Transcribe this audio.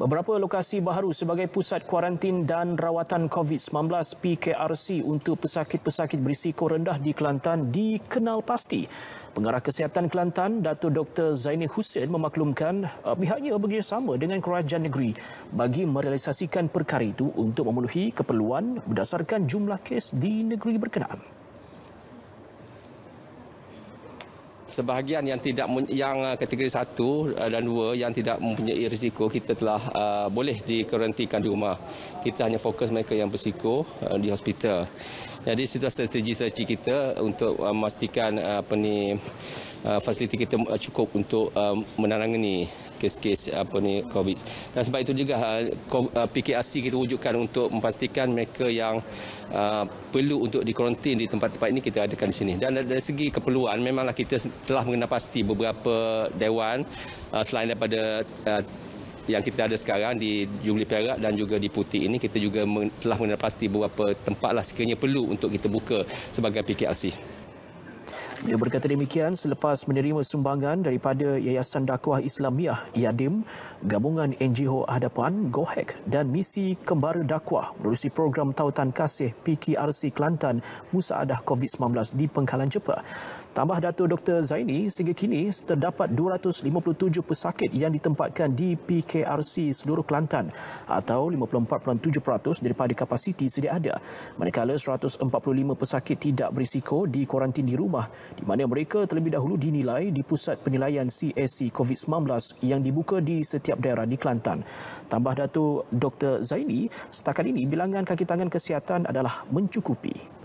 Beberapa lokasi baru sebagai pusat kuarantin dan rawatan COVID-19 PKRC untuk pesakit-pesakit berisiko rendah di Kelantan dikenal pasti. Pengarah Kesihatan Kelantan, Datuk Dr. Zaini Hussein memaklumkan eh, pihaknya bekerjasama dengan kerajaan negeri bagi merealisasikan perkara itu untuk memenuhi keperluan berdasarkan jumlah kes di negeri berkenaan. sebahagian yang tidak yang uh, kategori 1 uh, dan 2 yang tidak mempunyai risiko kita telah uh, boleh dikarantinkan di rumah. Kita hanya fokus mereka yang berisiko di hospital. Jadi situasi strategi strategi kita untuk memastikan uh, apa ni fasiliti kita cukup untuk menangani kes-kes apa ni COVID. Dan sebab itu juga ah, ah, PKRC kita wujudkan untuk memastikan mereka yang uh, perlu untuk dikorantin di tempat-tempat ini kita adakan di sini. Dan dari segi keperluan memanglah kita telah mengenal pasti beberapa dewan uh, selain daripada uh, yang kita ada sekarang di Jubli Perak dan juga di Putih ini kita juga telah mengenal pasti beberapa lah sekiranya perlu untuk kita buka sebagai PKRC. Dia berkata demikian selepas menerima sumbangan daripada Yayasan Dakwah Islamiah Yadim, gabungan NGO Hadapan, GOHEK dan Misi Kembara Dakwah melalui program Tautan Kasih PKRC Kelantan Musaadah COVID-19 di Pengkalan Jepang. Tambah Dato' Dr. Zaini, sehingga kini terdapat 257 pesakit yang ditempatkan di PKRC seluruh Kelantan atau 54.7% daripada kapasiti sedia ada. Manakala 145 pesakit tidak berisiko di kuarantin di rumah di mana mereka terlebih dahulu dinilai di pusat penilaian CSC COVID-19 yang dibuka di setiap daerah di Kelantan. Tambah Datuk Dr. Zaini, setakat ini bilangan kaki tangan kesihatan adalah mencukupi.